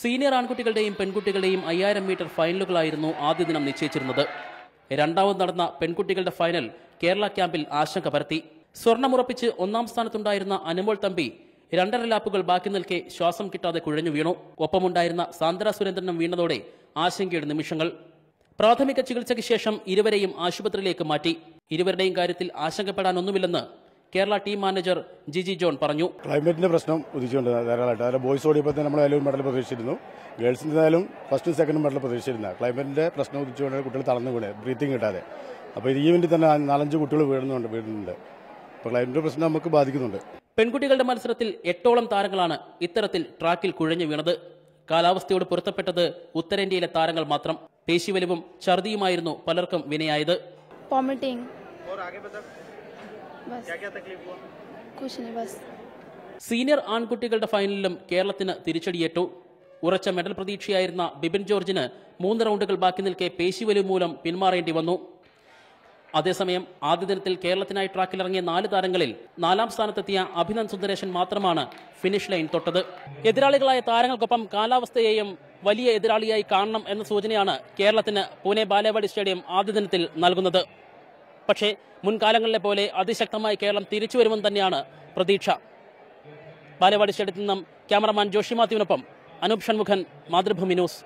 senior ആൺകുട്ടികളുടെയും പെൺകുട്ടികളുടെയും അയ്യായിരം metre ഫൈനലുകളായിരുന്നു ആദ്യ ദിനം നിശ്ചയിച്ചിരുന്നത് രണ്ടാമത് നടന്ന പെൺകുട്ടികളുടെ ഫൈനൽ കേരള ക്യാമ്പിൽ ആശങ്ക പരത്തി സ്വർണമുറപ്പിച്ച് ഒന്നാം സ്ഥാനത്തുണ്ടായിരുന്ന അനുമോൾ തമ്പി രണ്ടര ലാപ്പുകൾ ബാക്കി നിൽക്കെ ശ്വാസം കിട്ടാതെ കുഴഞ്ഞു വീണു ഒപ്പമുണ്ടായിരുന്ന സാന്ദ്ര സുരേന്ദ്രനും വീണതോടെ ആശങ്കയുടെ നിമിഷങ്ങൾ പ്രാഥമിക ചികിത്സയ്ക്ക് ശേഷം ഇരുവരെയും ആശുപത്രിയിലേക്ക് മാറ്റി ഇരുവരുടെയും കാര്യത്തിൽ ആശങ്കപ്പെടാനൊന്നുമില്ലെന്ന് Kerala team manager Jiji John പറഞ്ഞു ക്ലൈമറ്റിന്റെ പ്രശ്നം ഉദിച്ചുകൊണ്ട് ധാരാളമായിട്ട് അതായത് ബോയ്സ് ഓടിയപ്പോൾ തന്നെ നമ്മൾ ഏലൂർ മെഡൽ പ്രതീക്ഷിച്ചിരുന്നു ഗേൾസിൻ്റെതായാലും ഫസ്റ്റും സെക്കൻഡും മെഡൽ പ്രതീക്ഷിച്ചിരുന്ന ക്ലൈമറ്റിന്റെ പ്രശ്നം ഉദിച്ചുകൊണ്ട് കുട്ടികൾ തളർന്നുകൂടെ ബ്രീത്തിങ് കിട്ടാതെ അപ്പോൾ ഈ ഇവന്റിൽ തന്നെ നാലഞ്ച് കുട്ടികൾ വീഴുന്നുണ്ട് വീഴുന്നുണ്ട് അപ്പോൾ ക്ലൈമറ്റിന്റെ പ്രശ്നം നമുക്ക് ബാധിക്കുന്നുണ്ട് പെൺകുട്ടികളുടെ മത്സരത്തിൽ എട്ടോളം താരങ്ങളാണ് ഇത്തരത്തിൽ ട്രാക്കിൽ കുഴഞ്ഞു വീണത് കാലാവസ്ഥയോട് പൊരുത്തപ്പെട്ടത് ഉത്തരേന്ത്യയിലെ താരങ്ങൾ മാത്രം പേശിവലിവും ഛർദിയുമായിരുന്നു പലർക്കും വിനയായത് तकलीफ हुआ कुछ नहीं बस സീനിയർ ആൺകുട്ടികളുടെ ഫൈനലിലും കേരളത്തിന് തിരിച്ചടിയേറ്റു ഉറച്ച മെഡൽ പ്രതീക്ഷയായിരുന്ന ബിബിൻ ജോർജിന് മൂന്ന് റൗണ്ടുകൾ ബാക്കി നിൽക്കെ പേശിവലു മൂലം പിന്മാറേണ്ടി വന്നു അതേസമയം ആദ്യ ദിനത്തിൽ കേരളത്തിനായി ട്രാക്കിലിറങ്ങിയ നാല് താരങ്ങളിൽ നാലാം സ്ഥാനത്തെത്തിയ അഭിനന്ദ് സുന്ദരേശൻ മാത്രമാണ് ഫിനിഷ് ലൈൻ തൊട്ടത് എതിരാളികളായ താരങ്ങൾക്കൊപ്പം കാലാവസ്ഥയെയും വലിയ എതിരാളിയായി കാണണം എന്ന സൂചനയാണ് കേരളത്തിന് പൂനെ ബാലേവാടി സ്റ്റേഡിയം ആദ്യ ദിനത്തിൽ നൽകുന്നത് പക്ഷേ മുൻകാലങ്ങളിലെ പോലെ അതിശക്തമായി കേരളം തിരിച്ചു വരുമെന്ന് തന്നെയാണ് പ്രതീക്ഷ ബാലവാടി സ്റ്റേഡിയത്തിൽ നിന്നും ക്യാമറമാൻ ജോഷി മാത്യുവിനൊപ്പം അനൂപ് ഷൺമുഖൻ മാതൃഭൂമി ന്യൂസ്